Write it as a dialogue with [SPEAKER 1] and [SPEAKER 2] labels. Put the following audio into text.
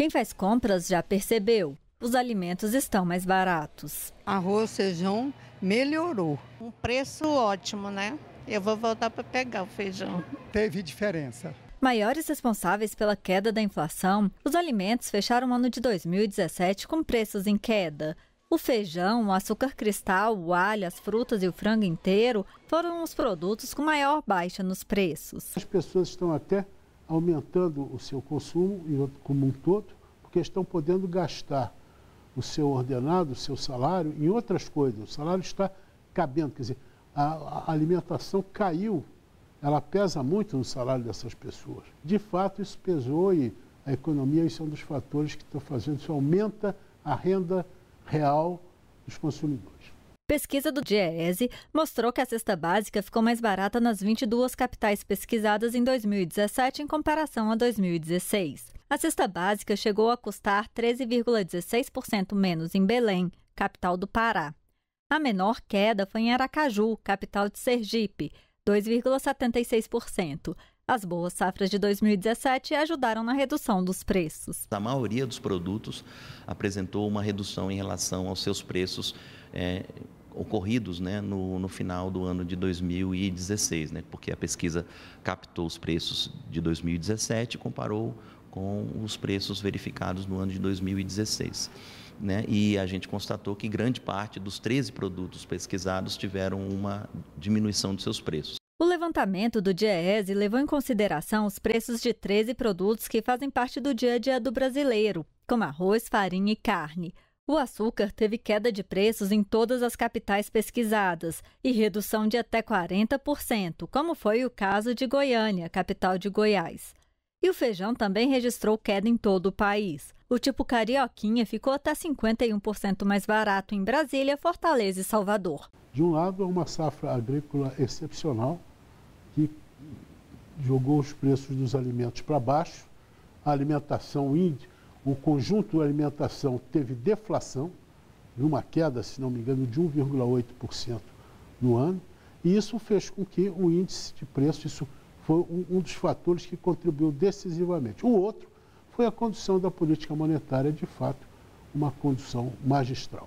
[SPEAKER 1] Quem faz compras já percebeu, os alimentos estão mais baratos. Arroz, feijão melhorou. Um preço ótimo, né? Eu vou voltar
[SPEAKER 2] para pegar o feijão. Teve diferença.
[SPEAKER 1] Maiores responsáveis pela queda da inflação, os alimentos fecharam o ano de 2017 com preços em queda. O feijão, o açúcar cristal, o alho, as frutas e o frango inteiro foram os produtos com maior baixa nos preços.
[SPEAKER 3] As pessoas estão até aumentando o seu consumo como um todo, porque estão podendo gastar o seu ordenado, o seu salário em outras coisas. O salário está cabendo, quer dizer, a, alimentação caiu, ela pesa muito no salário dessas pessoas. De fato, isso pesou e a economia, isso é um dos fatores que estão fazendo, isso aumenta a renda real dos consumidores.
[SPEAKER 1] Pesquisa do DIEESE mostrou que a cesta básica ficou mais barata nas 22 capitais pesquisadas em 2017 em comparação a 2016. A cesta básica chegou a custar 13,16% menos em Belém, capital do Pará. A menor queda foi em Aracaju, capital de Sergipe, 2,76%. As boas safras de 2017 ajudaram na redução dos preços.
[SPEAKER 2] A maioria dos produtos apresentou uma redução em relação aos seus preços é, ocorridos né, no, no, final do ano de 2016, né, porque a pesquisa captou os preços de 2017 e comparou com os preços verificados no ano de 2016. Né, e a gente constatou que grande parte dos 13 produtos pesquisados tiveram uma diminuição de seus preços.
[SPEAKER 1] O levantamento do DIEESE levou em consideração os preços de 13 produtos que fazem parte do dia a dia do brasileiro, como arroz, farinha e carne. O açúcar teve queda de preços em todas as capitais pesquisadas e redução de até 40%, como foi o caso de Goiânia, capital de Goiás. E o feijão também registrou queda em todo o país. O tipo carioquinha ficou até 51% mais barato em Brasília, Fortaleza e Salvador.
[SPEAKER 3] De um lado, é uma safra agrícola excepcional que jogou os preços dos alimentos para baixo. A alimentação índia o conjunto de alimentação teve deflação, numa queda, se não me engano, de 1,8% no ano, e isso fez com que o índice de preço, isso foi um, um dos fatores que contribuiu decisivamente. O outro foi a condução da política monetária, de fato, uma condução magistral.